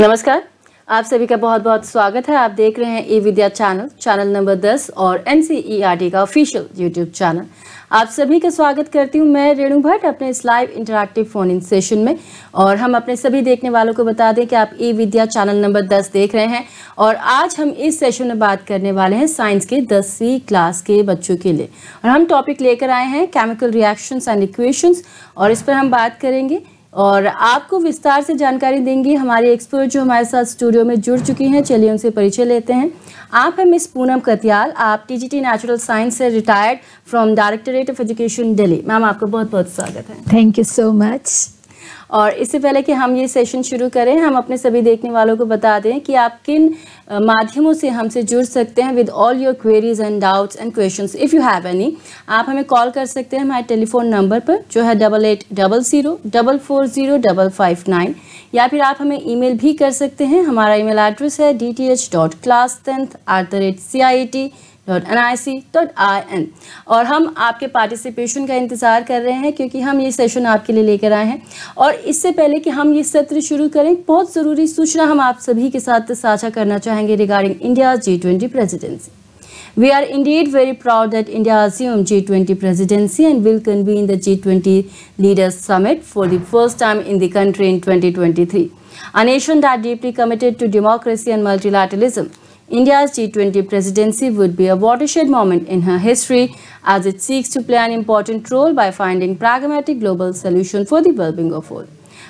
नमस्कार आप सभी का बहुत बहुत स्वागत है आप देख रहे हैं e Vidya channel channel number 10 और एन e का ऑफिशियल यूट्यूब चैनल आप सभी का स्वागत करती हूं मैं रेणु भट्ट अपने इस live interactive phone in session में और हम अपने सभी देखने वालों को बता दें कि आप ई विद्या चैनल नंबर 10 देख रहे हैं और आज हम इस सेशन में बात करने वाले हैं साइंस के दसवीं क्लास के बच्चों के लिए और हम टॉपिक लेकर आए हैं केमिकल रिएक्शंस एंड इक्वेशंस और इस पर हम बात करेंगे और आपको विस्तार से जानकारी देंगी हमारे एक्सपर्ट जो हमारे साथ स्टूडियो में जुड़ चुकी हैं चलिए उनसे परिचय लेते हैं आप हैं मिस पूनम कतियाल आप टीजीटी नेचुरल साइंस से retired from directorate of education Delhi ma'am आपका बहुत बहुत स्वागत है थैंक यू सो मच और इससे पहले कि हम ये सेशन शुरू करें हम अपने सभी देखने वालों को बता दें कि आप किन माध्यमों से हमसे जुड़ सकते हैं with all your queries and doubts and question if you have any आप हमें कॉल कर सकते हैं हमारे टेलीफोन नंबर पर जो है double eight double zero double four zero double five nine या फिर आप हमें ई भी कर सकते हैं हमारा ई एड्रेस है D T H dot class tenth at the rate C I T dot N I C dot I N और हम आपके पार्टिसिपेशन का इंतज़ार कर रहे हैं क्योंकि हम ये सेशन आपके लिए लेकर आए हैं और इससे पहले कि हम ये सत्र शुरू करें बहुत ज़रूरी सूचना हम आप सभी के साथ साझा करना चाहेंगे regarding India G twenty presidency we are indeed very proud that India assume G twenty presidency and will convene the G twenty leaders summit for the first time in the country in twenty twenty three a nation that deeply committed to democracy and multilateralism India's G20 presidency would be a watershed moment in her history as it seeks to play an important role by finding pragmatic global solution for the well-being of all.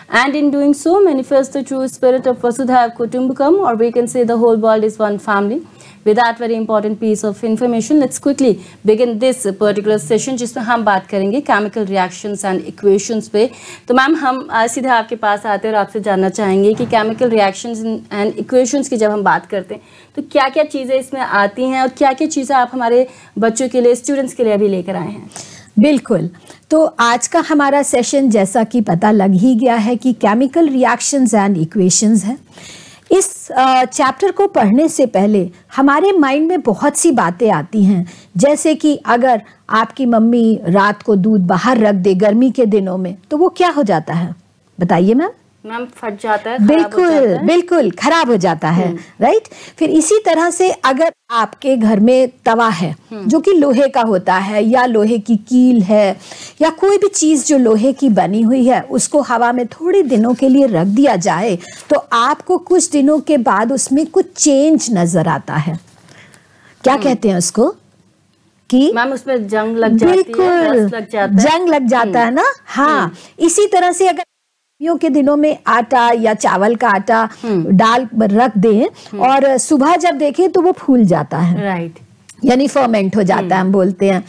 And in doing so, manifest the true spirit of Vasudhaiv Kutumbakam or we can say the whole world is one family. with very important piece of information information quickly big in this particular session जिसमें हम बात करेंगे chemical reactions and equations पे तो ma'am हम सीधे आपके पास आते हैं और आपसे जानना चाहेंगे कि केमिकल रिएक्शंस एंड इक्वेशंस की जब हम बात करते हैं तो क्या क्या चीज़ें इसमें आती हैं और क्या क्या चीज़ें आप हमारे बच्चों के लिए स्टूडेंट्स के लिए अभी लेकर आए हैं बिल्कुल तो आज का हमारा सेशन जैसा कि पता लग ही गया है कि केमिकल रिएक्शंस एंड इक्वेशंस है इस चैप्टर को पढ़ने से पहले हमारे माइंड में बहुत सी बातें आती हैं जैसे कि अगर आपकी मम्मी रात को दूध बाहर रख दे गर्मी के दिनों में तो वो क्या हो जाता है बताइए मैम मैम फट जाता है बिल्कुल जाता है। बिल्कुल खराब हो जाता है राइट हम्म। फिर इसी तरह से अगर आपके घर में तवा है हम्म। जो कि लोहे का होता है या लोहे की कील है या कोई भी चीज़ जो लोहे की बनी हुई है उसको हवा में थोड़े दिनों के लिए रख दिया जाए तो आपको कुछ दिनों के बाद उसमें कुछ चेंज नज़र आता है क्या हम्म। कहते हैं उसको कि मैम उसमें जंग लग जाती है, लग जाता है। जंग लग जाता है ना हाँ इसी तरह से अगर गर्मियों के दिनों में आटा या चावल का आटा हम्म। डाल रख दें हम्म। और सुबह जब देखें तो वो फूल जाता है राइट यानी फर्मेंट हो जाता है हम हम्म। बोलते हैं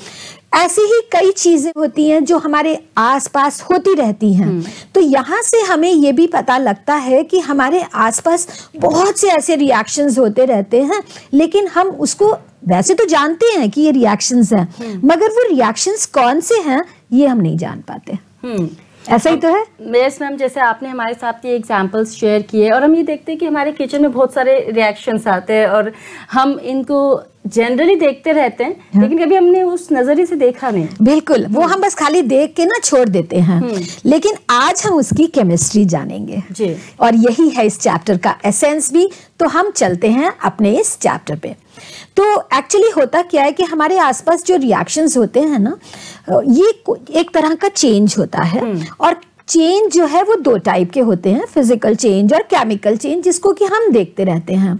ऐसी ही कई चीजें होती हैं जो हमारे आसपास होती रहती हैं तो यहाँ से हमें ये भी पता लगता है कि हमारे आसपास बहुत से ऐसे रिएक्शंस होते रहते हैं लेकिन हम उसको वैसे तो जानते हैं कि ये रिएक्शंस हैं मगर वो रिएक्शंस कौन से हैं ये हम नहीं जान पाते ऐसा ही तो है मेस मैम जैसे आपने हमारे साथ ये एग्जांपल्स शेयर किए और हम ये देखते हैं कि हमारे किचन में बहुत सारे रिएक्शंस आते हैं और हम इनको जनरली देखते रहते हैं हाँ। लेकिन कभी हमने उस नजरिए से देखा नहीं बिल्कुल वो हम्म। हम बस खाली देख के ना छोड़ देते हैं हम्म। लेकिन आज हम उसकी केमिस्ट्री जानेंगे जी और यही है इस चैप्टर का एसेंस भी तो हम चलते हैं अपने इस चैप्टर पे तो एक्चुअली होता क्या है कि हमारे आसपास जो रिएक्शंस होते हैं ना ये एक तरह का चेंज होता है हम्म। और चेंज जो है वो दो टाइप के होते हैं फिजिकल चेंज और केमिकल चेंज जिसको कि हम देखते रहते हैं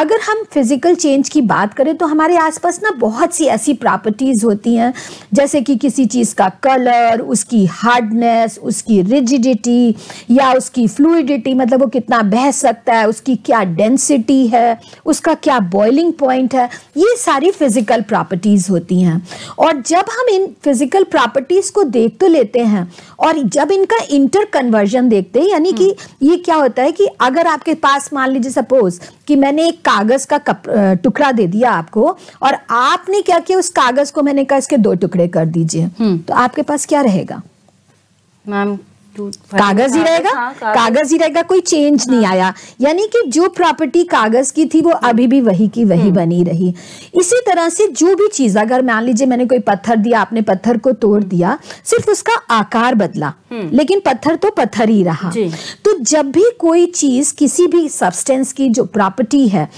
अगर हम फिजिकल चेंज की बात करें तो हमारे आसपास ना बहुत सी ऐसी प्रॉपर्टीज़ होती हैं जैसे कि किसी चीज़ का कलर उसकी हार्डनेस उसकी रिजिडिटी या उसकी फ्लूडिटी मतलब वो कितना बह सकता है उसकी क्या डेंसिटी है उसका क्या बॉइलिंग पॉइंट है ये सारी फिजिकल प्रॉपर्टीज़ होती हैं और जब हम इन फिजिकल प्रॉपर्टीज़ को देख तो लेते हैं और जब इनका ना इंटर कन्वर्जन देखते हैं यानी कि हम्म। ये क्या होता है कि अगर आपके पास मान लीजिए सपोज कि मैंने एक कागज का टुकड़ा दे दिया आपको और आपने क्या किया उस कागज को मैंने कहा इसके दो टुकड़े कर दीजिए हम्म। तो आपके पास क्या रहेगा मैम कागज ही रहेगा हाँ, कागज ही रहेगा कोई चेंज हाँ। नहीं आया यानी कि जो प्रॉपर्टी कागज की थी वो अभी भी वही की वही हम्म। बनी रही इसी तरह से जो भी चीज अगर मान लीजिए मैंने कोई पत्थर दिया आपने पत्थर को तोड़ हम्म। दिया सिर्फ उसका आकार बदला हम्म। लेकिन पत्थर तो पत्थर ही रहा तो जब भी कोई चीज किसी भी सब्सटेंस की जो प्रॉपर्टी है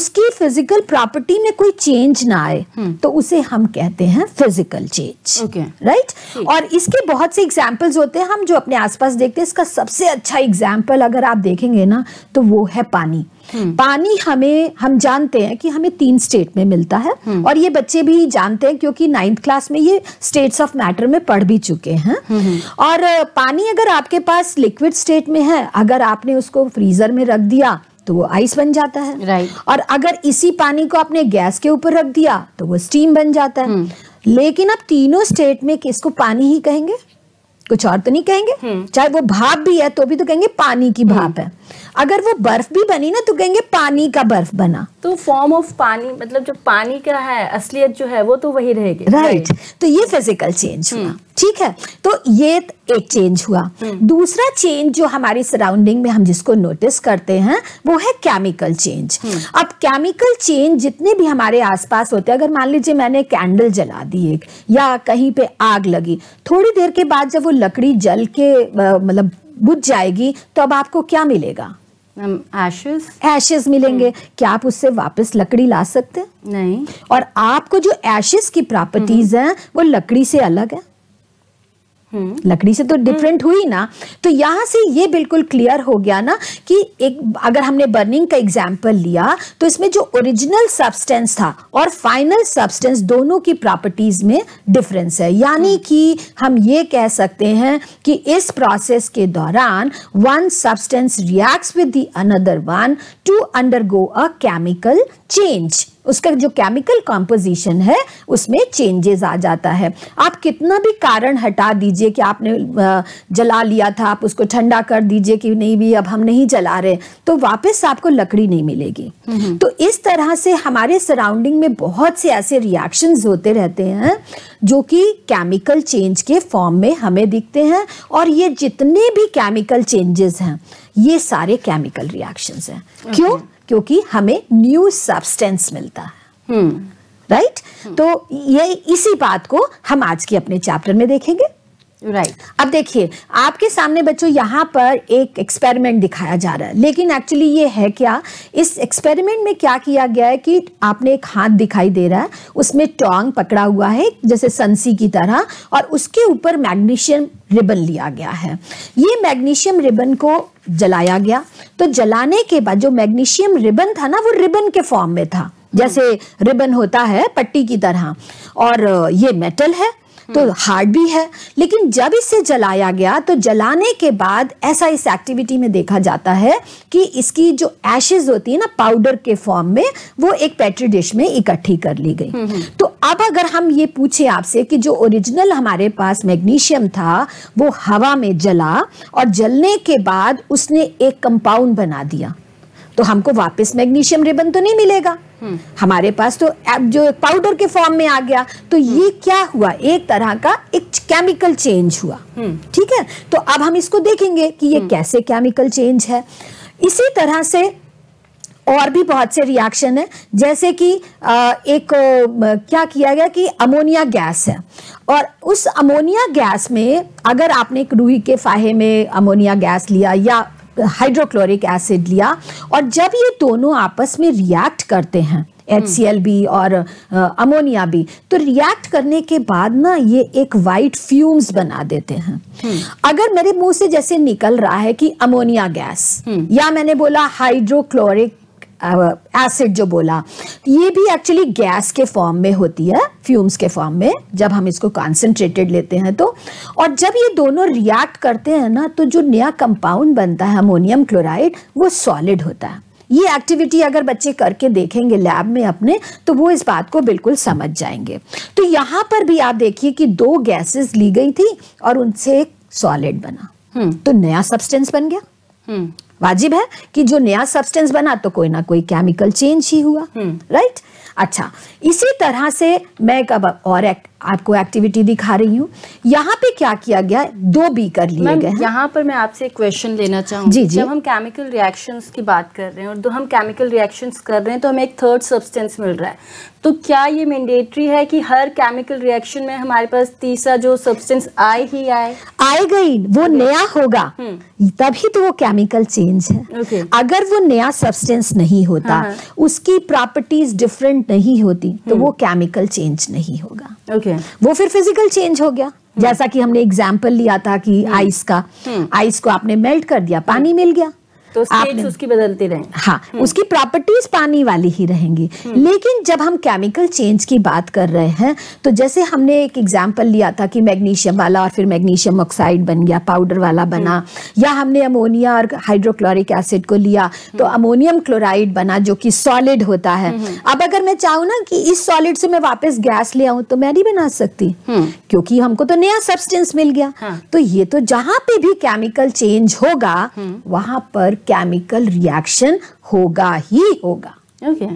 उसकी फिजिकल प्रॉपर्टी में कोई चेंज ना आए तो उसे हम कहते हैं फिजिकल चेंज राइट और इसके बहुत से एग्जाम्पल्स होते हैं हम जो अपने आसपास देखते हैं इसका सबसे अच्छा एग्जाम्पल अगर आप देखेंगे ना तो वो है पानी हम्म। पानी हमें हम जानते हैं कि हमें तीन स्टेट में मिलता है हम्म। और ये बच्चे भी जानते हैं क्योंकि नाइन्थ क्लास में ये स्टेट्स ऑफ मैटर में पढ़ भी चुके हैं हम्म, और पानी अगर आपके पास लिक्विड स्टेट में है अगर आपने उसको फ्रीजर में रख दिया तो वो आइस बन जाता है राइट और अगर इसी पानी को आपने गैस के ऊपर रख दिया तो वो स्टीम बन जाता है लेकिन अब तीनों स्टेट में किसको पानी ही कहेंगे कुछ और तो नहीं कहेंगे हम्म। चाहे वो भाप भी है तो भी तो कहेंगे पानी की भाप हम्म। है अगर वो बर्फ भी बनी ना तो कहेंगे पानी का बर्फ बना तो फॉर्म ऑफ पानी मतलब जो पानी का है असलियत जो है वो तो वही रहेगी राइट right. तो ये फिजिकल चेंज हुआ हम्म। ठीक है तो ये एक चेंज हुआ हम्म। दूसरा चेंज जो हमारी सराउंडिंग में हम जिसको नोटिस करते हैं वो है केमिकल हम्म। चेंज अब केमिकल चेंज जितने भी हमारे आसपास होते हैं अगर मान लीजिए मैंने कैंडल जला दी एक या कहीं पे आग लगी थोड़ी देर के बाद जब वो लकड़ी जल के मतलब बुझ जाएगी तो अब आपको क्या मिलेगा एशेस um, मिलेंगे hmm. क्या आप उससे वापस लकड़ी ला सकते हैं नहीं और आपको जो एशेस की प्रॉपर्टीज hmm. हैं वो लकड़ी से अलग है हम्म। लकड़ी से तो डिफरेंट हम्म। हुई ना तो यहाँ से ये बिल्कुल क्लियर हो गया ना कि एक अगर हमने बर्निंग का एग्जाम्पल लिया तो इसमें जो ओरिजिनल सब्सटेंस था और फाइनल सब्सटेंस दोनों की प्रॉपर्टीज में डिफरेंस है यानी हम्म। कि हम ये कह सकते हैं कि इस प्रोसेस के दौरान one substance reacts with the another one to under a chemical change उसका जो केमिकल कॉम्पोजिशन है उसमें चेंजेस आ जाता है आप कितना भी कारण हटा दीजिए कि आपने जला लिया था आप उसको ठंडा कर दीजिए कि नहीं भी अब हम नहीं जला रहे तो वापस आपको लकड़ी नहीं मिलेगी हम्म। तो इस तरह से हमारे सराउंडिंग में बहुत से ऐसे रिएक्शन होते रहते हैं जो कि केमिकल चेंज के फॉर्म में हमें दिखते हैं और ये जितने भी केमिकल चेंजेस हैं ये सारे केमिकल रिएक्शंस हैं क्यों हम्म। क्योंकि हमें न्यू सब्सटेंस मिलता है राइट हम्म। right? तो ये इसी बात को हम आज के अपने चैप्टर में देखेंगे राइट right. अब देखिए आपके सामने बच्चों यहाँ पर एक एक्सपेरिमेंट दिखाया जा रहा है लेकिन एक्चुअली ये है क्या इस एक्सपेरिमेंट में क्या किया गया है कि आपने एक हाथ दिखाई दे रहा है उसमें टोंग पकड़ा हुआ है जैसे सनसी की तरह और उसके ऊपर मैग्नीशियम रिबन लिया गया है ये मैग्नीशियम रिबन को जलाया गया तो जलाने के बाद जो मैग्नीशियम रिबन था ना वो रिबन के फॉर्म में था जैसे हम्म। रिबन होता है पट्टी की तरह और ये मेटल है तो हम्म। हार्ड भी है लेकिन जब इसे जलाया गया तो जलाने के बाद ऐसा इस एक्टिविटी में देखा जाता है कि इसकी जो एशेज होती है ना पाउडर के फॉर्म में वो एक पेट्री डिश में इकट्ठी कर ली गई हम्म, हम्म। तो अब अगर हम ये पूछे आपसे कि जो ओरिजिनल हमारे पास मैग्नीशियम था वो हवा में जला और जलने के बाद उसने एक कंपाउंड बना दिया तो हमको वापस मैग्नीशियम रिबन तो नहीं मिलेगा हम्म। हमारे पास तो जो पाउडर के फॉर्म में आ गया तो हम्म। ये क्या हुआ एक तरह का एक केमिकल चेंज हुआ हम्म। ठीक है तो अब हम इसको देखेंगे कि ये कैसे केमिकल चेंज है इसी तरह से और भी बहुत से रिएक्शन है जैसे कि एक क्या किया गया कि अमोनिया गैस है और उस अमोनिया गैस में अगर आपने एक रूही के फाहे में अमोनिया गैस लिया या हाइड्रोक्लोरिक एसिड लिया और जब ये दोनों आपस में रिएक्ट करते हैं एच सी एल बी और अमोनिया भी तो रिएक्ट करने के बाद ना ये एक वाइट फ्यूम्स बना देते हैं हम्म। अगर मेरे मुंह से जैसे निकल रहा है कि अमोनिया हम्म। गैस या मैंने बोला हाइड्रोक्लोरिक एसिड जो बोला ये भी एक्चुअली गैस के फॉर्म में होती है फ्यूम्स के फॉर्म में जब हम इसको कॉन्सेंट्रेटेड लेते हैं तो और जब ये दोनों रिएक्ट करते हैं ना तो जो नया कंपाउंड बनता है अमोनियम क्लोराइड वो सॉलिड होता है ये एक्टिविटी अगर बच्चे करके देखेंगे लैब में अपने तो वो इस बात को बिल्कुल समझ जाएंगे तो यहाँ पर भी आप देखिए कि दो गैसेस ली गई थी और उनसे एक सॉलिड बना हम्म। तो नया सब्सटेंस बन गया हम्म। वाजिब है कि जो नया सब्सटेंस बना तो कोई ना कोई केमिकल चेंज ही हुआ राइट हम्म। अच्छा इसी तरह से मैं कब और एक आपको एक्टिविटी दिखा रही हूँ यहाँ पे क्या किया गया दो बी कर लिए गए यहाँ पर मैं आपसे एक क्वेश्चन लेना चाहूँगी जी जी जब हम केमिकल रिएक्शंस की बात कर रहे हैं और दो हम केमिकल रिएक्शंस कर रहे हैं तो हमें एक थर्ड सब्सटेंस मिल रहा है तो क्या ये मैंडेटरी है कि हर केमिकल रिएक्शन में हमारे पास तीसरा जो सब्सटेंस आए ही आए आएगा ही वो नया होगा हम्म। तभी तो वो केमिकल चेंज है अगर वो नया सब्सटेंस नहीं होता हाँ, हाँ। उसकी प्रॉपर्टीज डिफरेंट नहीं होती तो हम्म। वो केमिकल चेंज नहीं होगा ओके है वो फिर फिजिकल चेंज हो गया हम्म। जैसा कि हमने एग्जाम्पल लिया था कि आइस हम्म। का आइस हम्म। को आपने मेल्ट कर दिया पानी मिल गया तो आपने, उसकी बदलती रहे हाँ हम्म। उसकी प्रॉपर्टीज पानी वाली ही रहेंगी हम्म। लेकिन जब हम केमिकल चेंज की बात कर रहे हैं तो जैसे हमने एक एग्जाम्पल लिया था कि मैग्नीशियम वाला और फिर मैग्नीशियम ऑक्साइड बन गया पाउडर वाला बना हम्म। या हमने अमोनिया और हाइड्रोक्लोरिक एसिड को लिया तो अमोनियम क्लोराइड बना जो कि सॉलिड होता है अब अगर मैं चाहूँ ना कि इस सॉलिड से मैं वापस गैस ले आऊं तो मैं नहीं बना सकती क्योंकि हमको तो नया सब्सटेंस मिल गया हाँ। तो ये तो जहां पे भी केमिकल चेंज होगा वहां पर केमिकल रिएक्शन होगा ही होगा okay.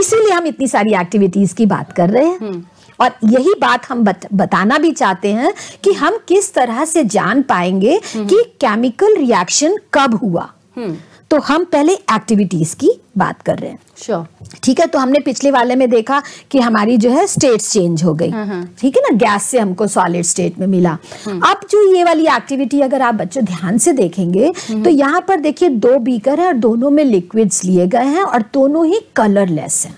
इसीलिए हम इतनी सारी एक्टिविटीज की बात कर रहे हैं hmm. और यही बात हम बत, बताना भी चाहते हैं कि हम किस तरह से जान पाएंगे hmm. कि केमिकल रिएक्शन कब हुआ hmm. तो हम पहले एक्टिविटीज की बात कर रहे हैं श्योर sure. ठीक है तो हमने पिछले वाले में देखा कि हमारी जो है स्टेट चेंज हो गई हम्म, हम्म। ठीक है ना गैस से हमको सॉलिड स्टेट में मिला हम्म। अब जो ये वाली एक्टिविटी अगर आप बच्चों ध्यान से देखेंगे तो यहाँ पर देखिए दो बीकर है और दोनों में लिक्विड्स लिए गए हैं और दोनों ही कलरलेस है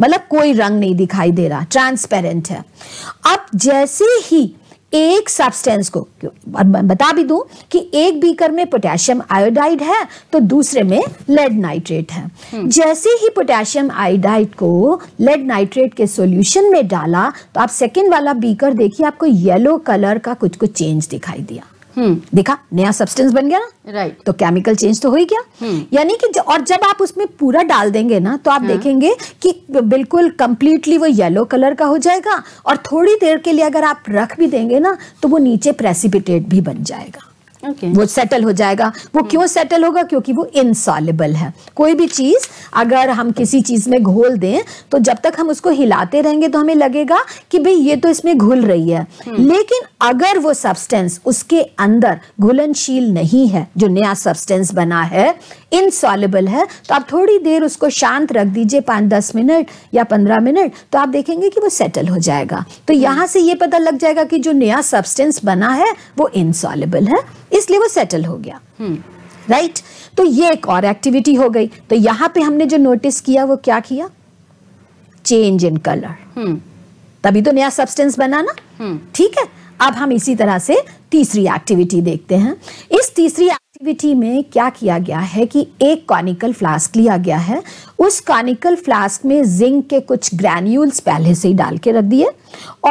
मतलब कोई रंग नहीं दिखाई दे रहा ट्रांसपेरेंट है अब जैसे ही एक सब्सटेंस को बता भी दूं कि एक बीकर में पोटेशियम आयोडाइड है तो दूसरे में लेड नाइट्रेट है हम्म। जैसे ही पोटेशियम आयोडाइड को लेड नाइट्रेट के सॉल्यूशन में डाला तो आप सेकंड वाला बीकर देखिए आपको येलो कलर का कुछ कुछ चेंज दिखाई दिया हम्म। देखा नया सब्सटेंस बन गया ना राइट तो केमिकल चेंज तो हो ही गया हम्म। यानी कि और जब आप उसमें पूरा डाल देंगे ना तो आप हाँ। देखेंगे कि बिल्कुल कंप्लीटली वो येलो कलर का हो जाएगा और थोड़ी देर के लिए अगर आप रख भी देंगे ना तो वो नीचे प्रेसिपिटेट भी बन जाएगा okay. वो सेटल हो जाएगा वो hmm. क्यों सेटल होगा क्योंकि वो इनसॉलेबल है कोई भी चीज़ अगर हम किसी चीज़ में घोल दें तो जब तक हम उसको हिलाते रहेंगे तो हमें लगेगा कि भाई ये तो इसमें घुल रही है hmm. लेकिन अगर वो सब्सटेंस उसके अंदर घुलनशील नहीं है जो नया सब्सटेंस बना है इनसॉलेबल है तो आप थोड़ी देर उसको शांत रख दीजिए पाँच दस मिनट या पंद्रह मिनट तो आप देखेंगे कि वो सेटल हो जाएगा तो यहाँ से ये पता लग जाएगा कि जो नया सब्सटेंस बना है वो इनसॉलेबल है इसलिए वो सेटल हो गया राइट हम्म। right? तो ये एक और एक्टिविटी हो गई तो यहाँ पे हमने जो नोटिस किया वो क्या किया चेंज इन कलर तभी तो नया सब्सटेंस बना ना हम्म। ठीक है अब हम इसी तरह से तीसरी एक्टिविटी देखते हैं इस तीसरी एक्टिविटी में क्या किया गया है कि एक कॉनिकल फ्लास्क लिया गया है उस कॉनिकल फ्लास्क में जिंक के कुछ ग्रैन्यूल्स पहले से ही डाल के रख दिए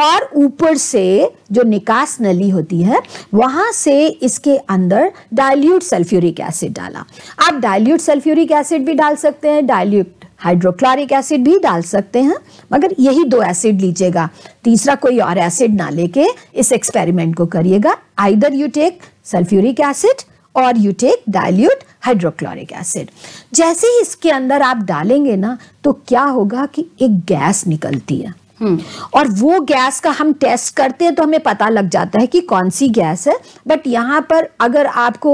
और ऊपर से जो निकास नली होती है वहां से इसके अंदर डाइल्यूट सल्फ्यूरिक एसिड डाला आप डाइल्यूट सल्फ्यूरिक एसिड भी डाल सकते हैं डाइल्यूट हाइड्रोक्लोरिक एसिड भी डाल सकते हैं मगर यही दो एसिड लीजिएगा तीसरा कोई और एसिड ना लेके इस एक्सपेरिमेंट को करिएगा either you take sulphuric acid और you take dilute hydrochloric acid जैसे ही इसके अंदर आप डालेंगे ना तो क्या होगा कि एक गैस निकलती है हम्म। और वो गैस का हम टेस्ट करते हैं तो हमें पता लग जाता है कि कौन सी गैस है बट यहाँ पर अगर आपको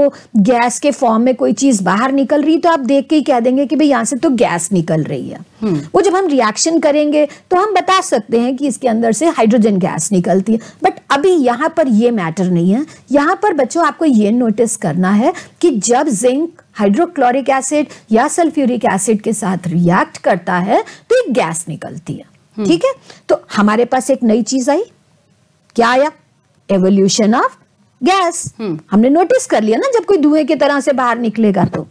गैस के फॉर्म में कोई चीज बाहर निकल रही तो आप देख के ही कह देंगे कि भाई यहाँ से तो गैस निकल रही है हम्म। वो जब हम रिएक्शन करेंगे तो हम बता सकते हैं कि इसके अंदर से हाइड्रोजन गैस निकलती है बट अभी यहाँ पर ये मैटर नहीं है यहाँ पर बच्चों आपको ये नोटिस करना है कि जब जिंक हाइड्रोक्लोरिक एसिड या सल्फ्यूरिक एसिड के साथ रिएक्ट करता है तो एक गैस निकलती है हम्म। ठीक है तो हमारे पास एक नई चीज आई क्या आया एवोल्यूशन ऑफ गैस हमने नोटिस कर लिया ना जब कोई धुएं की तरह से बाहर निकलेगा तो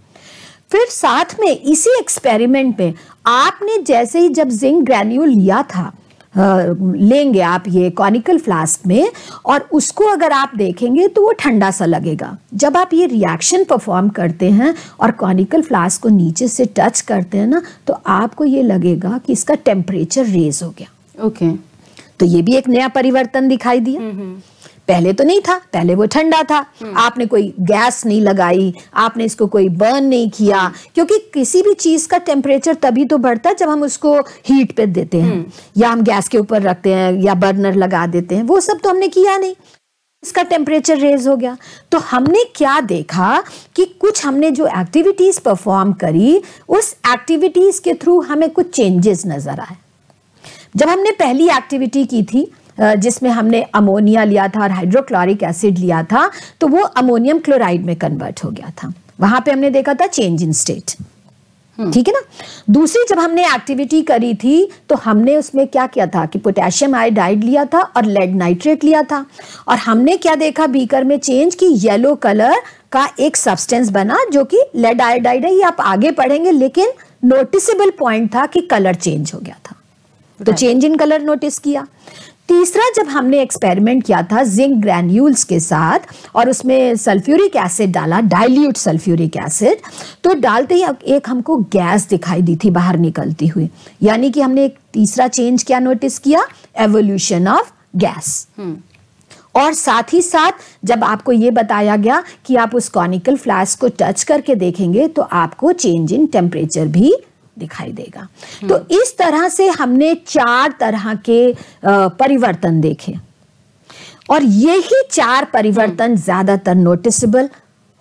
फिर साथ में इसी एक्सपेरिमेंट में आपने जैसे ही जब जिंक ग्रेन्यूल लिया था लेंगे आप ये कॉनिकल फ्लास्क में और उसको अगर आप देखेंगे तो वो ठंडा सा लगेगा जब आप ये रिएक्शन परफॉर्म करते हैं और कॉनिकल फ्लास्क को नीचे से टच करते हैं ना तो आपको ये लगेगा कि इसका टेम्परेचर रेज हो गया ओके okay. तो ये भी एक नया परिवर्तन दिखाई दिया हम्म, हम्म। पहले तो नहीं था पहले वो ठंडा था हम्म। आपने कोई गैस नहीं लगाई आपने इसको कोई बर्न नहीं किया क्योंकि किसी भी चीज का टेम्परेचर तभी तो बढ़ता है जब हम उसको हीट पे देते हैं हम्म। या हम गैस के ऊपर रखते हैं या बर्नर लगा देते हैं वो सब तो हमने किया नहीं इसका टेम्परेचर रेज हो गया तो हमने क्या देखा कि कुछ हमने जो एक्टिविटीज परफॉर्म करी उस एक्टिविटीज के थ्रू हमें कुछ चेंजेस नजर आए जब हमने पहली एक्टिविटी की थी जिसमें हमने अमोनिया लिया था और हाइड्रोक्लोरिक एसिड लिया था तो वो अमोनियम क्लोराइड में कन्वर्ट हो गया था वहां पे हमने देखा था चेंज इन स्टेट ठीक है ना दूसरी जब हमने एक्टिविटी करी थी तो हमने उसमें क्या किया था कि पोटेशियम आयोडाइड लिया था और लेड नाइट्रेट लिया था और हमने क्या देखा बीकर में चेंज की येलो कलर का एक सब्सटेंस बना जो कि लेड आयोडाइड है ये आप आगे पढ़ेंगे लेकिन नोटिसेबल पॉइंट था कि कलर चेंज हो गया था तो चेंज इन कलर नोटिस किया तीसरा जब हमने एक्सपेरिमेंट किया था जिंक ग्रैन्यूल्स के साथ और उसमें सल्फ्यूरिक एसिड डाला डाइल्यूट सल्फ्यूरिक एसिड तो डालते ही एक हमको गैस दिखाई दी थी बाहर निकलती हुई यानी कि हमने एक तीसरा चेंज क्या नोटिस किया एवोल्यूशन ऑफ गैस और साथ ही साथ जब आपको ये बताया गया कि आप उस कॉनिकल फ्लास्क को टच करके देखेंगे तो आपको चेंज इन टेम्परेचर भी दिखाई देगा हम्म। तो इस तरह से हमने चार तरह के परिवर्तन देखे और यही चार परिवर्तन हम्म। ज्यादातर नोटिसेबल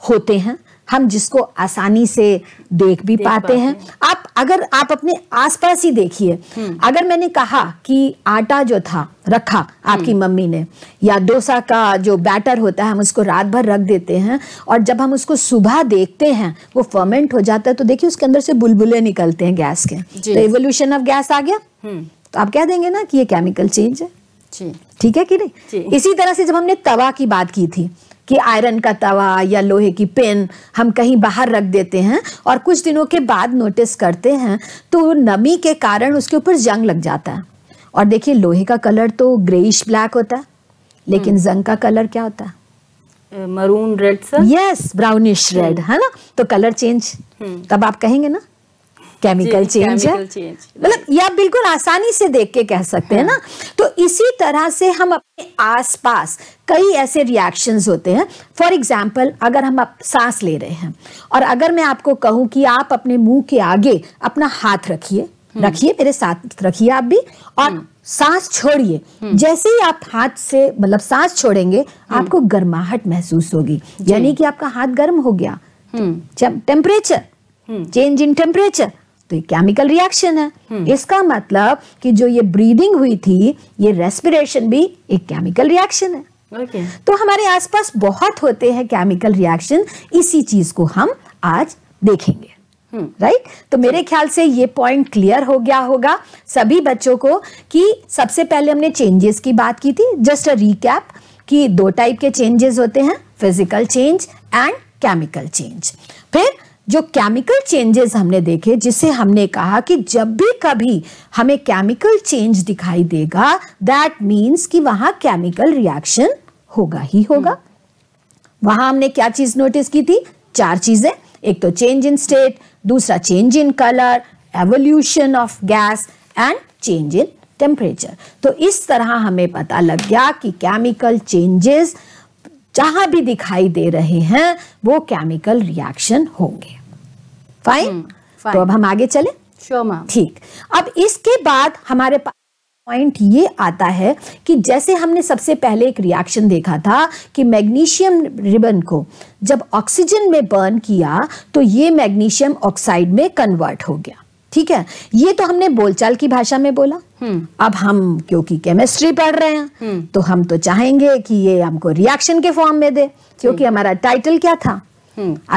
होते हैं हम जिसको आसानी से देख भी देख पाते, पाते हैं।, हैं आप अगर आप अपने आसपास ही देखिए हम्म। अगर मैंने कहा कि आटा जो था रखा आपकी हम्म। मम्मी ने या डोसा का जो बैटर होता है हम उसको रात भर रख देते हैं और जब हम उसको सुबह देखते हैं वो फर्मेंट हो जाता है तो देखिए उसके अंदर से बुलबुले निकलते हैं गैस के तो एवोल्यूशन ऑफ गैस आ गया हम्म। तो आप कह देंगे ना कि ये केमिकल चेंज है ठीक है कि नहीं इसी तरह से जब हमने तवा की बात की थी कि आयरन का तवा या लोहे की पेन हम कहीं बाहर रख देते हैं और कुछ दिनों के बाद नोटिस करते हैं तो नमी के कारण उसके ऊपर जंग लग जाता है और देखिए लोहे का कलर तो ग्रेइश ब्लैक होता है लेकिन हम्म। जंग का कलर क्या होता है maroon red sir yes brownish red है ना तो कलर चेंज हम्म। तब आप कहेंगे ना केमिकल चेंज है मतलब या बिल्कुल आसानी से देख के कह सकते हैं ना हाँ। तो इसी तरह से हम अपने आसपास कई ऐसे रिएक्शंस होते हैं फॉर एग्जाम्पल अगर हम आप सांस ले रहे हैं और अगर मैं आपको कहूँ कि आप अपने मुंह के आगे अपना हाथ रखिए हम्म। रखिए मेरे साथ रखिए आप भी और हम्म। सांस छोड़िए हम्म। जैसे ही आप हाथ से मतलब सांस छोड़ेंगे आपको गर्माहट महसूस होगी यानी कि आपका हाथ गर्म हो गया टेम्परेचर चेंज इन टेम्परेचर तो ये केमिकल रिएक्शन है हम्म। इसका मतलब कि जो ये ब्रीदिंग हुई थी ये रेस्पिरेशन भी एक केमिकल रिएक्शन है okay. तो हमारे आसपास बहुत होते हैं केमिकल रिएक्शन इसी चीज को हम आज देखेंगे राइट हम्म। right? तो मेरे ख्याल से ये पॉइंट क्लियर हो गया होगा सभी बच्चों को कि सबसे पहले हमने चेंजेस की बात की थी जस्ट अ रिकैप कि दो टाइप के चेंजेस होते हैं physical change and chemical change फिर जो केमिकल चेंजेस हमने देखे जिसे हमने कहा कि जब भी कभी हमें केमिकल चेंज दिखाई देगा दैट मीन्स कि वहां केमिकल रिएक्शन होगा ही होगा हम्म। वहां हमने क्या चीज नोटिस की थी चार चीजें एक तो चेंज इन स्टेट दूसरा change in colour evolution of gas and change in temperature तो इस तरह हमें पता लग गया कि केमिकल चेंजेस जहां भी दिखाई दे रहे हैं वो केमिकल रिएक्शन होंगे फाइन हम्म, तो अब हम आगे चले श्योर मैम ठीक अब इसके बाद हमारे पास पॉइंट ये आता है कि जैसे हमने सबसे पहले एक रिएक्शन देखा था कि मैग्नीशियम रिबन को जब ऑक्सीजन में बर्न किया तो ये मैग्नीशियम ऑक्साइड में कन्वर्ट हो गया ठीक है ये तो हमने बोलचाल की भाषा में बोला हम्म। अब हम क्योंकि केमिस्ट्री पढ़ रहे हैं हम्म। तो हम तो चाहेंगे कि ये हमको रिएक्शन के फॉर्म में दे क्योंकि हम्म। हमारा टाइटल क्या था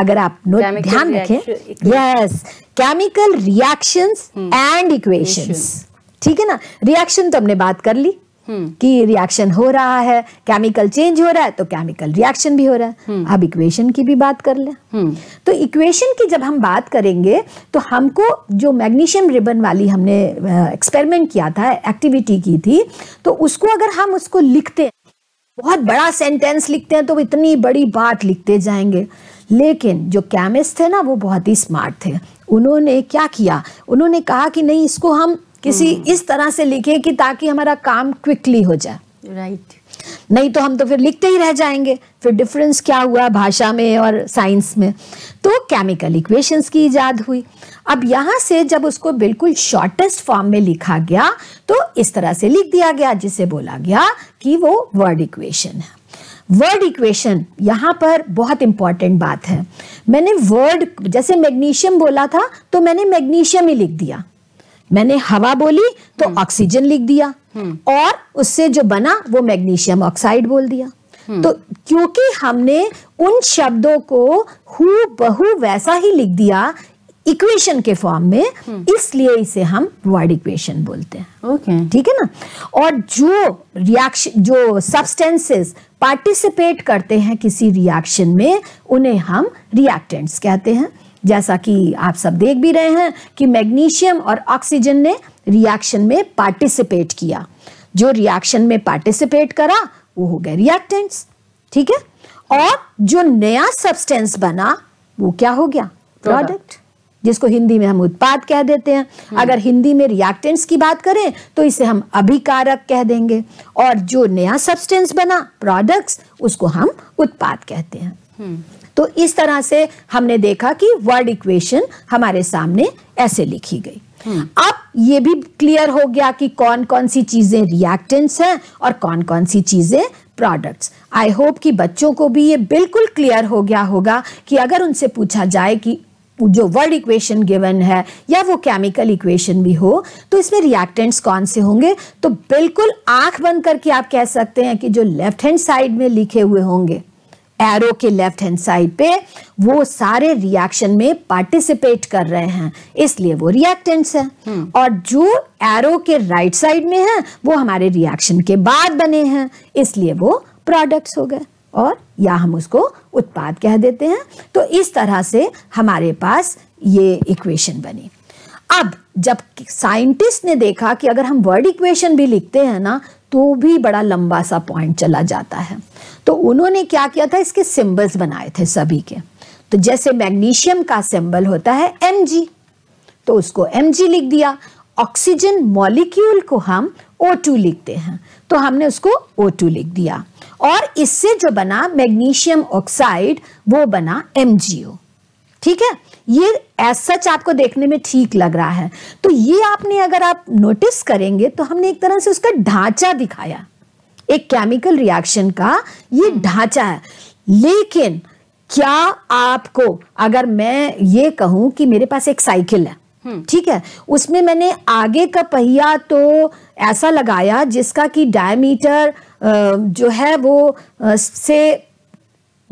अगर आप नोट ध्यान रखें yes chemical reactions and equations ठीक है ना रिएक्शन तो हमने बात कर ली कि रिएक्शन हो रहा है केमिकल चेंज हो रहा है तो केमिकल रिएक्शन भी हो रहा है हम्म। अब इक्वेशन की भी बात कर ले हम्म। तो इक्वेशन की जब हम बात करेंगे तो हमको जो मैग्नीशियम रिबन वाली हमने एक्सपेरिमेंट किया था एक्टिविटी की थी तो उसको अगर हम उसको लिखते हैं बहुत बड़ा सेंटेंस लिखते हैं तो इतनी बड़ी बात लिखते जाएंगे लेकिन जो केमिस्ट थे ना वो बहुत ही स्मार्ट थे उन्होंने क्या किया उन्होंने कहा कि नहीं इसको हम किसी हम्म। इस तरह से लिखे कि ताकि हमारा काम क्विकली हो जाए राइट right. नहीं तो हम तो फिर लिखते ही रह जाएंगे फिर डिफरेंस क्या हुआ भाषा में और साइंस में तो केमिकल इक्वेशंस की इजाद हुई अब यहाँ से जब उसको बिल्कुल शॉर्टेस्ट फॉर्म में लिखा गया तो इस तरह से लिख दिया गया जिसे बोला गया कि वो वर्ड इक्वेशन है वर्ड इक्वेशन यहां पर बहुत इंपॉर्टेंट बात है मैंने वर्ड जैसे मैग्नीशियम बोला था तो मैंने मैग्नीशियम ही लिख दिया मैंने हवा बोली तो ऑक्सीजन हम्म। लिख दिया हम्म। और उससे जो बना वो मैग्नीशियम ऑक्साइड बोल दिया हम्म। तो क्योंकि हमने उन शब्दों को हु बहु वैसा ही लिख दिया इक्वेशन के फॉर्म में इसलिए इसे हम वर्ड इक्वेशन बोलते हैं ओके ठीक है ना और जो रिएक्शन जो सब्सटेंसेस पार्टिसिपेट करते हैं किसी रिएक्शन में उन्हें हम रिएक्टेंट्स कहते हैं जैसा कि आप सब देख भी रहे हैं कि मैग्नीशियम और ऑक्सीजन ने रिएक्शन में पार्टिसिपेट किया जो रिएक्शन में पार्टिसिपेट करा वो हो गया रिएक्टेंट्स ठीक है और जो नया सब्सटेंस बना वो क्या हो गया प्रोडक्ट जिसको हिंदी में हम उत्पाद कह देते हैं हम्म। अगर हिंदी में रिएक्टेंट्स की बात करें तो इसे हम अभिकारक कह देंगे और जो नया सब्सटेंस बना प्रोडक्ट्स उसको हम उत्पाद कहते हैं हम्म। तो इस तरह से हमने देखा कि वर्ड इक्वेशन हमारे सामने ऐसे लिखी गई हम्म। अब ये भी क्लियर हो गया कि कौन कौन सी चीजें रिएक्टेंट्स हैं और कौन कौन सी चीजें प्रोडक्ट्स आई होप कि बच्चों को भी ये बिल्कुल क्लियर हो गया होगा कि अगर उनसे पूछा जाए कि जो वर्ड इक्वेशन गिवन है या वो केमिकल इक्वेशन भी हो तो इसमें रिएक्टेंट्स कौन से होंगे तो बिल्कुल आंख बंद करके आप कह सकते हैं कि जो लेफ्ट हैंड साइड में लिखे हुए होंगे एरो के लेफ्ट हैंड साइड पे वो सारे रिएक्शन में पार्टिसिपेट कर रहे हैं इसलिए वो रिएक्टेंट्स हैं हम्म। और जो एरो के राइट right साइड में है वो हमारे रिएक्शन के बाद बने हैं इसलिए वो प्रोडक्ट्स हो गए और या हम उसको उत्पाद कह देते हैं तो इस तरह से हमारे पास ये इक्वेशन बनी अब जब साइंटिस्ट ने देखा कि अगर हम वर्ड इक्वेशन भी लिखते हैं ना तो भी बड़ा लंबा सा पॉइंट चला जाता है तो उन्होंने क्या किया था इसके सिंबल्स बनाए थे सभी के तो जैसे मैग्नीशियम का सिंबल होता है एम तो उसको एम लिख दिया ऑक्सीजन मॉलिक्यूल को हम O2 लिखते हैं तो हमने उसको O2 लिख दिया और इससे जो बना मैग्नीशियम ऑक्साइड वो बना MgO ठीक है ये एज सच आपको देखने में ठीक लग रहा है तो ये आपने अगर आप नोटिस करेंगे तो हमने एक तरह से उसका ढांचा दिखाया एक केमिकल रिएक्शन का ये हम्म। ढांचा है लेकिन क्या आपको अगर मैं ये कहूं कि मेरे पास एक साइकिल है हम्म। ठीक है उसमें मैंने आगे का पहिया तो ऐसा लगाया जिसका कि डायमीटर जो है वो से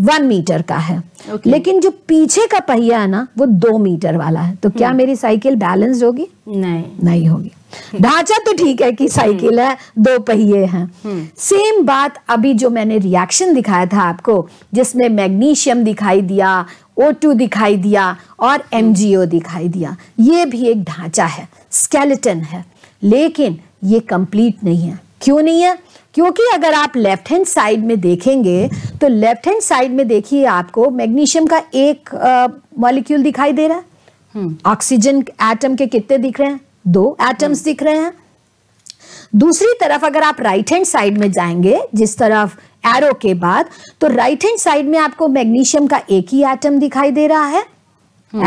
वन मीटर का है okay. लेकिन जो पीछे का पहिया है ना वो दो मीटर वाला है तो क्या hmm. मेरी साइकिल बैलेंस होगी नहीं नहीं होगी ढांचा तो ठीक है कि hmm. साइकिल है दो पहिए हैं hmm. सेम बात अभी जो मैंने रिएक्शन दिखाया था आपको जिसमें मैग्नीशियम दिखाई दिया ओ टू दिखाई दिया और ओ दिखाई दिया ये भी एक ढांचा है स्केलेटन है लेकिन ये कंप्लीट नहीं है क्यों नहीं है क्योंकि अगर आप लेफ्ट हैंड साइड में देखेंगे तो लेफ्ट हैंड साइड में देखिए आपको मैग्नीशियम का एक मॉलिक्यूल दिखाई दे रहा है ऑक्सीजन एटम हम्म। के कितने दिख रहे हैं दो एटम्स दिख रहे हैं दूसरी तरफ अगर आप राइट हैंड साइड में जाएंगे जिस तरफ एरो के बाद तो राइट हैंड साइड में आपको मैग्नीशियम का एक ही एटम दिखाई दे रहा है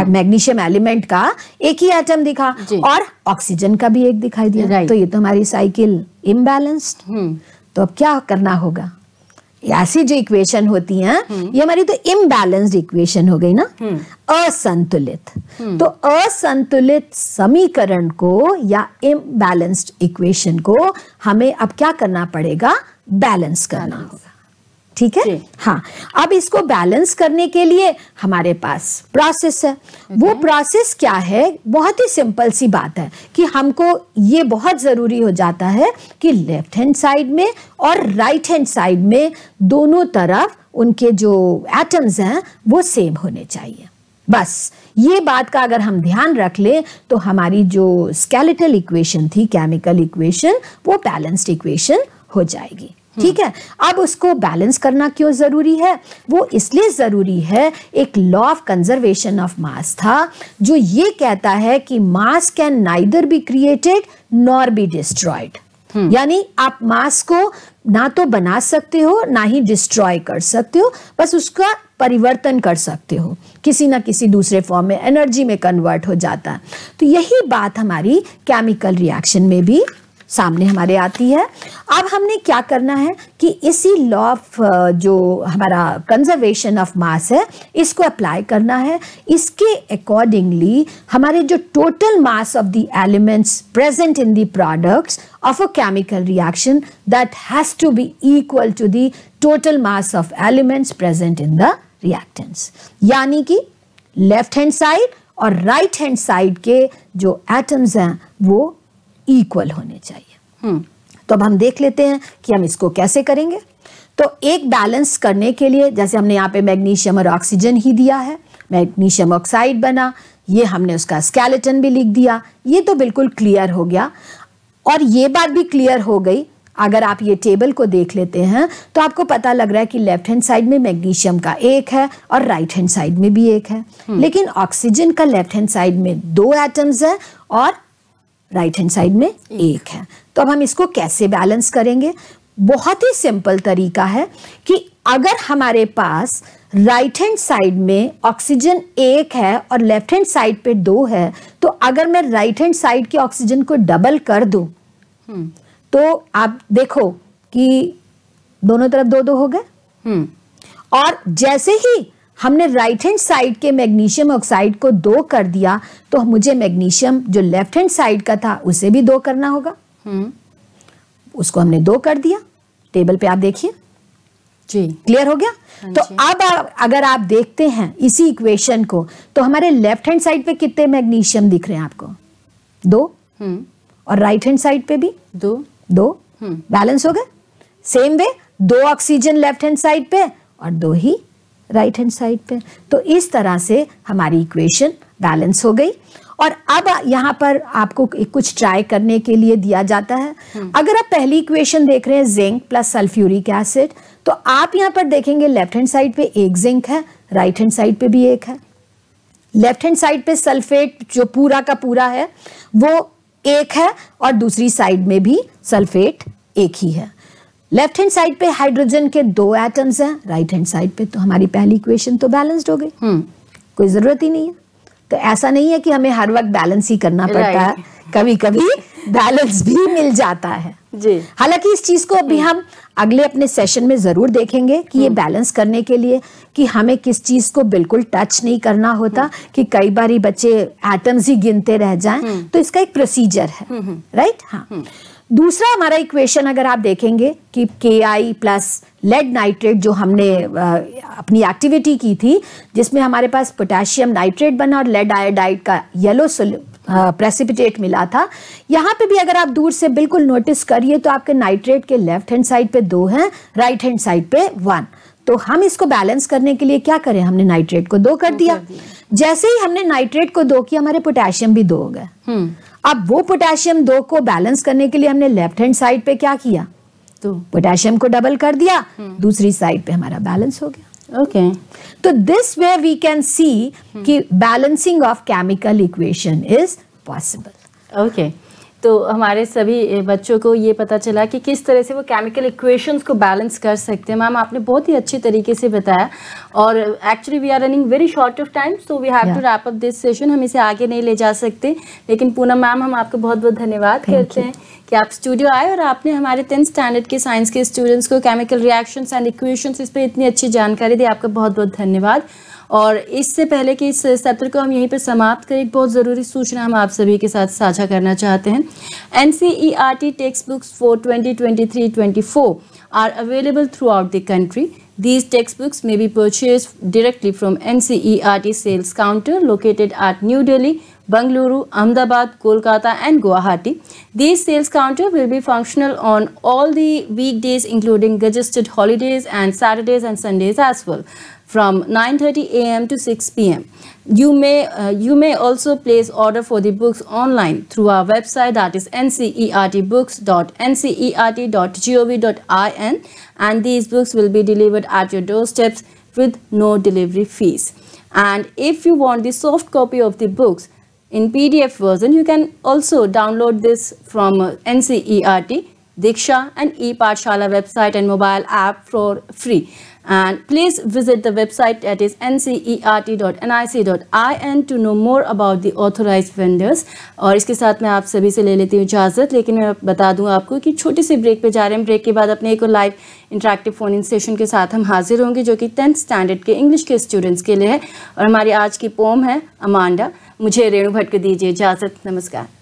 मैग्नीशियम एलिमेंट का एक ही एटम दिखा और ऑक्सीजन का भी एक दिखाई दिया तो ये तो हमारी साइकिल इम्बैलेंस्ड तो अब क्या करना होगा ऐसी जो इक्वेशन होती हैं हम्म। ये हमारी तो इम्बैलेंस्ड इक्वेशन हो गई ना हम्म। असंतुलित हम्म। तो असंतुलित समीकरण को या इम्बैलेंस्ड इक्वेशन को हमें अब क्या करना पड़ेगा बैलेंस करना होगा ठीक है हाँ अब इसको बैलेंस करने के लिए हमारे पास प्रोसेस है वो प्रोसेस क्या है बहुत ही सिंपल सी बात है कि हमको ये बहुत ज़रूरी हो जाता है कि लेफ्ट हैंड साइड में और राइट हैंड साइड में दोनों तरफ उनके जो एटम्स हैं वो सेम होने चाहिए बस ये बात का अगर हम ध्यान रख ले तो हमारी जो स्केलेटल इक्वेशन थी केमिकल इक्वेशन वो बैलेंस्ड इक्वेशन हो जाएगी ठीक है अब उसको बैलेंस करना क्यों ज़रूरी है वो इसलिए ज़रूरी है एक law of conservation of mass था जो ये कहता है कि mass can neither be created nor be destroyed यानी आप मास को ना तो बना सकते हो ना ही डिस्ट्रॉय कर सकते हो बस उसका परिवर्तन कर सकते हो किसी ना किसी दूसरे फॉर्म में एनर्जी में कन्वर्ट हो जाता है तो यही बात हमारी केमिकल रिएक्शन में भी सामने हमारे आती है अब हमने क्या करना है कि इसी लॉ ऑफ uh, जो हमारा कंजर्वेशन ऑफ मास है इसको अप्लाई करना है इसके अकॉर्डिंगली हमारे जो total mass of the elements present in the products of a chemical reaction that has to be equal to the total mass of elements present in the reactants यानी कि left hand side और right hand side के जो atoms हैं वो equal होने चाहिए हम्म। तो अब हम देख लेते हैं कि हम इसको कैसे करेंगे तो एक बैलेंस करने के लिए जैसे हमने यहाँ पे मैग्नीशियम और ऑक्सीजन ही दिया है मैग्नीशियम ऑक्साइड बना ये हमने उसका स्केलेटन भी लिख दिया ये तो बिल्कुल क्लियर हो गया और ये बात भी क्लियर हो गई अगर आप ये टेबल को देख लेते हैं तो आपको पता लग रहा है कि लेफ्ट हैंड साइड में मैग्नीशियम का एक है और राइट हैंड साइड में भी एक है हम्म। लेकिन ऑक्सीजन का लेफ्ट हैंड साइड में दो एटम्स है और राइट हैंड साइड में एक है तो अब हम इसको कैसे बैलेंस करेंगे बहुत ही सिंपल तरीका है कि अगर हमारे पास राइट हैंड साइड में ऑक्सीजन एक है और लेफ्ट हैंड साइड पे दो है तो अगर मैं राइट हैंड साइड के ऑक्सीजन को डबल कर दू हम्म। तो आप देखो कि दोनों तरफ दो दो हो गए हम्म। और जैसे ही हमने राइट हैंड साइड के मैग्नीशियम ऑक्साइड को दो कर दिया तो मुझे मैग्नीशियम जो लेफ्ट हैंड साइड का था उसे भी दो करना होगा हम्म। उसको हमने दो कर दिया टेबल पे आप देखिए जी क्लियर हो गया हाँ तो अब अगर आप देखते हैं इसी इक्वेशन को तो हमारे लेफ्ट हैंड साइड पे कितने मैग्नीशियम दिख रहे हैं आपको दो हम्म। और राइट हैंड साइड पे भी दो दो बैलेंस हम्म। हो गए सेम वे दो ऑक्सीजन लेफ्ट हैंड साइड पे और दो ही राइट हैंड साइड पे तो इस तरह से हमारी इक्वेशन बैलेंस हो गई और अब यहाँ पर आपको कुछ ट्राई करने के लिए दिया जाता है हम्म। अगर आप पहली इक्वेशन देख रहे हैं जिंक प्लस सल्फ्यूरिक एसिड तो आप यहाँ पर देखेंगे लेफ्ट हैंड साइड पे एक जिंक है राइट हैंड साइड पे भी एक है लेफ्ट हैंड साइड पे सल्फेट जो पूरा का पूरा है वो एक है और दूसरी साइड में भी सल्फेट एक ही है लेफ्ट हैंड साइड पे हाइड्रोजन के दो एटम्स हैं राइट हैंड साइड पे तो हमारी पहली इक्वेशन तो बैलेंस्ड हो गई हम्म। कोई जरूरत ही नहीं है तो ऐसा नहीं है कि हमें हर वक्त बैलेंस ही करना पड़ता है कभी कभी बैलेंस भी मिल जाता है जी हालांकि इस चीज को अभी हम्म। हम अगले अपने सेशन में जरूर देखेंगे कि ये बैलेंस हम्म। करने के लिए कि हमें किस चीज को बिल्कुल टच नहीं करना होता कि कई बार बच्चे एटम्स ही गिनते रह जाएं तो इसका एक प्रोसीजर है राइट हाँ दूसरा हमारा इक्वेशन अगर आप देखेंगे कि के आई प्लस लेड नाइट्रेट जो हमने अपनी एक्टिविटी की थी जिसमें हमारे पास पोटेशियम नाइट्रेट बना और लेड आयोडाइड का येलो प्रेसिपिटेट मिला था यहाँ पे भी अगर आप दूर से बिल्कुल नोटिस करिए तो आपके नाइट्रेट के लेफ्ट हैंड साइड पे दो हैं राइट हैंड साइड पे वन तो हम इसको बैलेंस करने के लिए क्या करें हमने नाइट्रेट को दो कर दिया। जैसे ही हमने नाइट्रेट को दो किया हमारे पोटेशियम भी दो हो गए हम्म। अब वो पोटेशियम दो को बैलेंस करने के लिए हमने लेफ्ट हैंड साइड पे क्या किया तो पोटेशियम को डबल कर दिया हम्म। दूसरी साइड पे हमारा बैलेंस हो गया ओके तो this way we can see कि balancing of chemical equation is possible okay तो हमारे सभी बच्चों को ये पता चला कि किस तरह से वो केमिकल इक्वेशंस को बैलेंस कर सकते हैं मैम आपने बहुत ही अच्छे तरीके से बताया और actually we are running very short of time so we have to wrap up this session हम इसे आगे नहीं ले जा सकते लेकिन पूनम मैम हम आपको बहुत बहुत धन्यवाद करते हैं कि आप स्टूडियो आए और आपने हमारे टेंथ स्टैंडर्ड के साइंस के स्टूडेंट्स को केमिकल रिएक्शंस एंड इक्वेशंस इस पर इतनी अच्छी जानकारी दी आपका बहुत बहुत धन्यवाद और इससे पहले कि इस सत्र को हम यहीं पर समाप्त करें एक बहुत ज़रूरी सूचना हम आप सभी के साथ साझा करना चाहते हैं N C E R T text books for twenty twenty three twenty four are available throughout the country These textbooks may be purchased directly from NCERT sales counter located at New Delhi Bangalore, Ahmedabad, Kolkata and Guwahati. These sales counter will be functional on all the weekdays including registered holidays and Saturdays and Sundays as well from 9:30 a.m. to 6 p.m. You may uh, you may also place order for the books online through our website that is ncertbooks.ncert.gov.in and these books will be delivered at your doorsteps with no delivery fees. And if you want the soft copy of the books, in PDF version. You can also download this from uh, NCERT, Diksha and eParshala website and mobile app for free. And please visit the website that is ncert.nic.in e to know more about the authorized vendors. और इसके साथ मैं आप सभी से ले लेती हूँ इजाज़त लेकिन मैं बता दूँ आपको कि छोटे से ब्रेक पे जा रहे हैं ब्रेक के बाद अपने एक live interactive phone in station के साथ हम हाजिर होंगे जो कि टेंथ स्टैंडर्ड के इंग्लिश के स्टूडेंट्स के लिए है और हमारी आज की पोम है अमांडा मुझे रेणु भट्ट को दीजिए इजाज़त नमस्कार